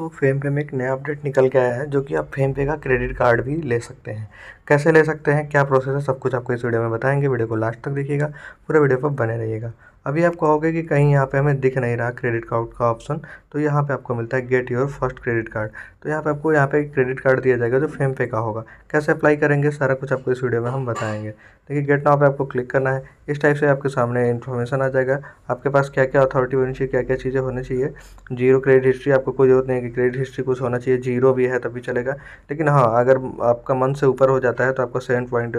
दोस्तों फेम पे में एक नया अपडेट निकल के आया है जो कि आप फेम पे का क्रेडिट कार्ड भी ले सकते हैं कैसे ले सकते हैं क्या प्रोसेस है सब कुछ आपको इस वीडियो में बताएंगे वीडियो को लास्ट तक देखिएगा पूरे वीडियो पर बने रहिएगा अभी आप कहोगे कि कहीं यहाँ पे हमें दिख नहीं रहा क्रेडिट कार्ड का ऑप्शन तो यहाँ पे आपको मिलता है get your first credit card तो यहाँ पे आपको यहाँ पे क्रेडिट कार्ड दिया जाएगा जो फेम पे का होगा कैसे अप्लाई करेंगे सारा कुछ आपको इस वीडियो में हम बताएंगे देखिए गेट नाव पे आपको क्लिक करना है इस टाइप से आपके सामने इन्फॉर्मेशन आ जाएगा आपके पास क्या क्या अथॉरिटी होनी चाहिए क्या क्या चीज़ें होनी चाहिए जीरो क्रेडिट हिस्ट्री आपको कोई जरूरत नहीं है कि क्रेडिट हिस्ट्री कुछ होना चाहिए जीरो भी है तभी चलेगा लेकिन हाँ अगर आपका मन से ऊपर हो जाता है तो आपको सेवन पॉइंट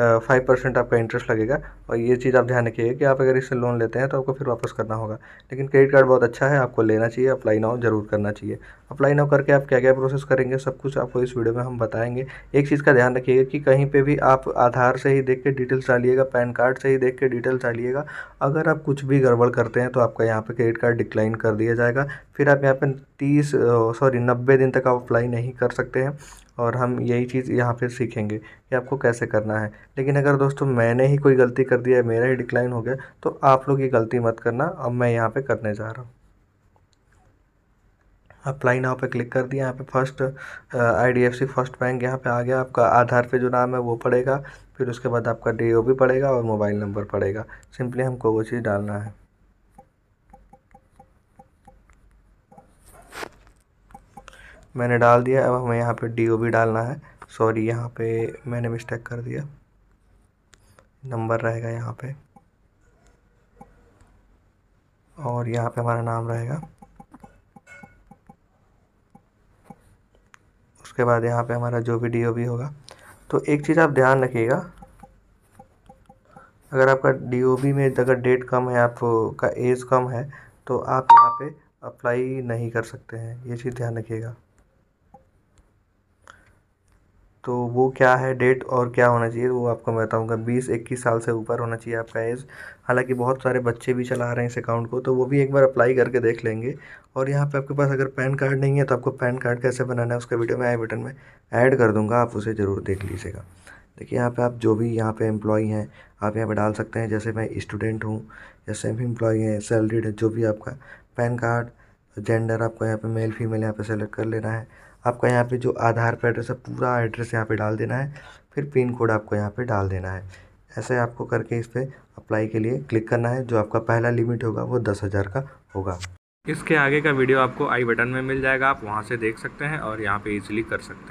फाइव परसेंट आपका इंटरेस्ट लगेगा और ये चीज़ आप ध्यान रखिएगा कि आप अगर इससे लोन देते हैं तो आपको फिर वापस करना होगा लेकिन क्रेडिट कार्ड बहुत अच्छा है आपको लेना चाहिए अप्लाई नाउ ज़रूर करना चाहिए अप्लाई ना करके आप क्या क्या प्रोसेस करेंगे सब कुछ आपको इस वीडियो में हम बताएंगे एक चीज़ का ध्यान रखिएगा कि कहीं पे भी आप आधार से ही देख के डिटेल्स डालिएगा पैन कार्ड से ही देख के डिटेल्स डालिएगा अगर आप कुछ भी गड़बड़ करते हैं तो आपका यहाँ पर क्रेडिट कार्ड डिक्लाइन कर दिया जाएगा फिर आप यहाँ पर तीस सॉरी नब्बे दिन तक आप अप्लाई नहीं कर सकते हैं और हम यही चीज़ यहाँ पर सीखेंगे कि आपको कैसे करना है लेकिन अगर दोस्तों मैंने ही कोई गलती कर दिया है मेरा ही डिक्लाइन हो गया तो आप लोग ये गलती मत करना अब मैं यहाँ पे करने जा रहा हूँ अप्लाई नाउ पे क्लिक कर दिया यहाँ पे first I D F C first bank यहाँ पे आ गया आपका आधार पे जो नाम है वो पड़ेगा फिर उसके बाद आपका डी ओ भी पड़ेगा और मोबाइल नंबर पड़ेगा सिंपली हमको वो चीज़ डालना है मैंने डाल दिया अब हमें यहाँ पे डी ओ भी डालना है सॉरी यहाँ पे मैंने मिस्टेक कर दिया नंबर रहेगा यहाँ पे और यहाँ पे हमारा नाम रहेगा उसके बाद यहाँ पे हमारा जो भी डी होगा तो एक चीज़ आप ध्यान रखिएगा अगर आपका डी में अगर डेट कम है आपका एज कम है तो आप यहाँ पे अप्लाई नहीं कर सकते हैं ये चीज़ ध्यान रखिएगा तो वो क्या है डेट और क्या होना चाहिए वो आपको मैं बताऊँगा बीस इक्कीस साल से ऊपर होना चाहिए आपका एज हालांकि बहुत सारे बच्चे भी चला रहे हैं इस अकाउंट को तो वो भी एक बार अप्लाई करके देख लेंगे और यहाँ पे आपके पास अगर पैन कार्ड नहीं है तो आपको पैन कार्ड कैसे बनाना है उसका वीडियो मैं आई बटन में ऐड कर दूँगा आप उसे ज़रूर देख लीजिएगा देखिए यहाँ पे आप जो भी यहाँ पे एम्प्लॉई हैं आप यहाँ पे डाल सकते हैं जैसे मैं स्टूडेंट हूँ या सेम एम्प्लॉई है सैलरीड है जो भी आपका पैन कार्ड जेंडर आपको यहाँ पे मेल फीमेल यहाँ पे सेलेक्ट कर लेना है आपका यहाँ पे जो आधार पर एड्रेस है पूरा एड्रेस यहाँ पे डाल देना है फिर पिन कोड आपको यहाँ पे डाल देना है ऐसे आपको करके इस पर अप्लाई के लिए क्लिक करना है जो आपका पहला लिमिट होगा वो दस हज़ार का होगा इसके आगे का वीडियो आपको आई बटन में मिल जाएगा आप वहाँ से देख सकते हैं और यहाँ पर ईजिली कर सकते हैं